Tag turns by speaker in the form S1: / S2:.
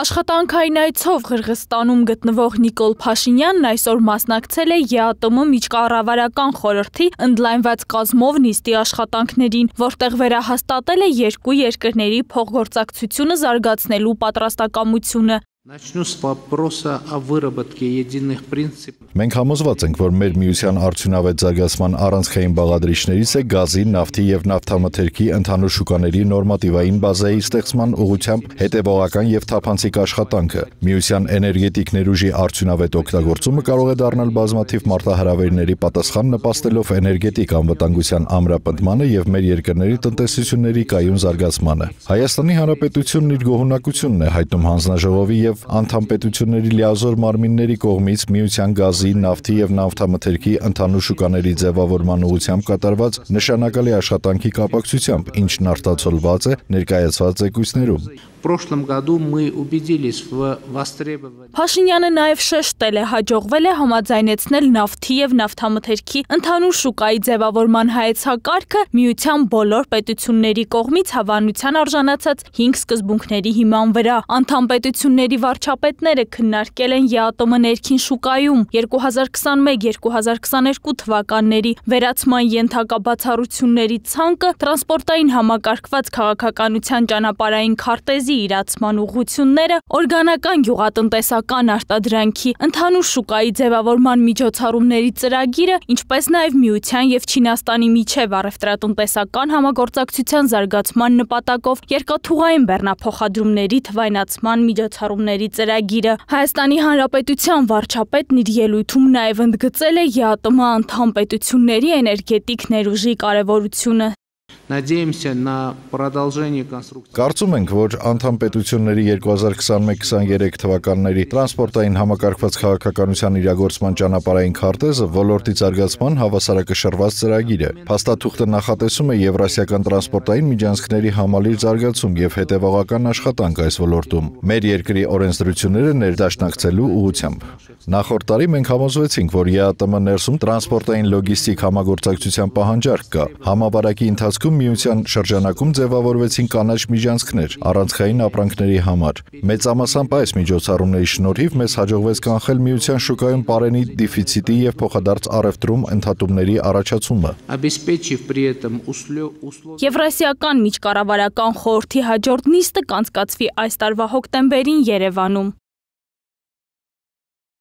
S1: Աշխատանքային այցով Ղրղստանում գտնվող Նիկոլ Փաշինյանն այսօր մասնակցել է ԵԱՏՄ միջկառավարական խորհրդի ընդլայնված կազմով նիստի աշխատանքներին, որտեղ վերահաստատել է երկու երկրների փոխգործակցությունը զարգացնելու պատրաստակամությունը։
S2: Начну с вопроса о выработке единых принципов.
S3: Մենք համոզված ենք, որ մեր միության արդյունավետ զարգացման առանցքային բաղադրիչներից է գազի, նավթի եւ նավթամթերքի ընդհանուր շուկաների նորմատիվային բազայի ստեղծման ուղղությամբ հետևողական եւ թափանցիկ աշխատանքը։ Միության էներգետիկ ներուժի արդյունավետ օգտագործումը կարող է դառնալ բազմաթիվ մարտահրավերների պատասխան նպաստելով էներգետիկ անվտանգության ամրապնդմանը եւ մեր երկրների տնտեսությունների կայուն զարգացմանը։ Հայաստանի Հանրապետությունն իր գոհունակությունն է հայտնում հանձնաժողովի եւ եւ անդամ պետությունների լիազոր մարմինների կողմից միության գազի, նավթի եւ նավթամթերքի ընդհանուր շուկաների ձևավորման ուղղությամբ կատարված նշանակալի աշխատանքի կապակցությամբ, ինչն արտացոլված է ներկայացված զեկույցներում
S2: прошлом году мы убедились в востребовании.
S1: Փաշինյանը նաև շեշտել է հաջողվել է համաձայնեցնել նավթի եւ նավթամթերքի ընդհանուր շուկայի ձևավորման հայեցակարգը միության բոլոր պետությունների կողմից հավանության արժանացած 5 սկզբունքների հիման վրա։ Անդամ պետությունների վարչապետները քննարկել են ԵԱՏՄ ներքին շուկայում 2021-2022 թվականների վերացման ենթակա բացառությունների ցանկը տրանսպորտային համակարգված քաղաքականության ճանապարհային քարտեզի գազի իրացման ուղղությունները, օրգանական գյուղատնտեսական արտադրանքի, ընդհանուր շուկայի ձևավորման միջոցառումների ծրագիրը, ինչպես նաև Միության և Չինաստանի միջև առևտրատնտեսական համագործակցության զարգացման նպատակով երկաթուղային բեռնափոխադրումների թվայնացման միջոցառումների ծրագիրը։ Հայաստանի Հանրապետության վարչապետն իր ելույթում նաև ընդգծել է ԵԱՏՄ անդամ պետությունների էներգետիկ ներուժի կարևորությունը։
S2: Надеемся на продолжение конструкции.
S3: Կարծում ենք, որ անդամ պետությունների 2021-23 թվականների տրանսպորտային համակարգված քաղաքականության իրագործման ճանապարհային քարտեզը ոլորտի զարգացման հավասարակշռված ծրագիր է։ Փաստաթուղթը նախատեսում է Եվրասիական տրանսպորտային միջանցքների համալիր զարգացում եւ հետեւողական աշխատանք այս ոլորտում։ Մեր երկրի օրենսդրությունները ներդաշնակցելու ուղղությամբ։ Նախորդ տարի մենք համոզվեցինք, որ ԵԱՏՄ ներսում տրանսպորտային լոգիստիկ համագործակցության պահանջարկ կա։ Համավարակի ընթացքում միության շրջանակում ձևավորվեցին կանաչ միջանցքներ առանցքային ապրանքների համար։ Մեծամասամբ այս միջոցառումների շնորհիվ մեզ հաջողվեց կանխել միության շուկայում pareni դեֆիցիտի եւ փոխադարձ առևտրում ընդհատումների առաջացումը։
S2: Обеспечив при этом
S1: Եվրասիական միջկառավարական խորհրդի հաջորդ նիստը կանցկացվի այս տարվա հոկտեմբերին Երևանում։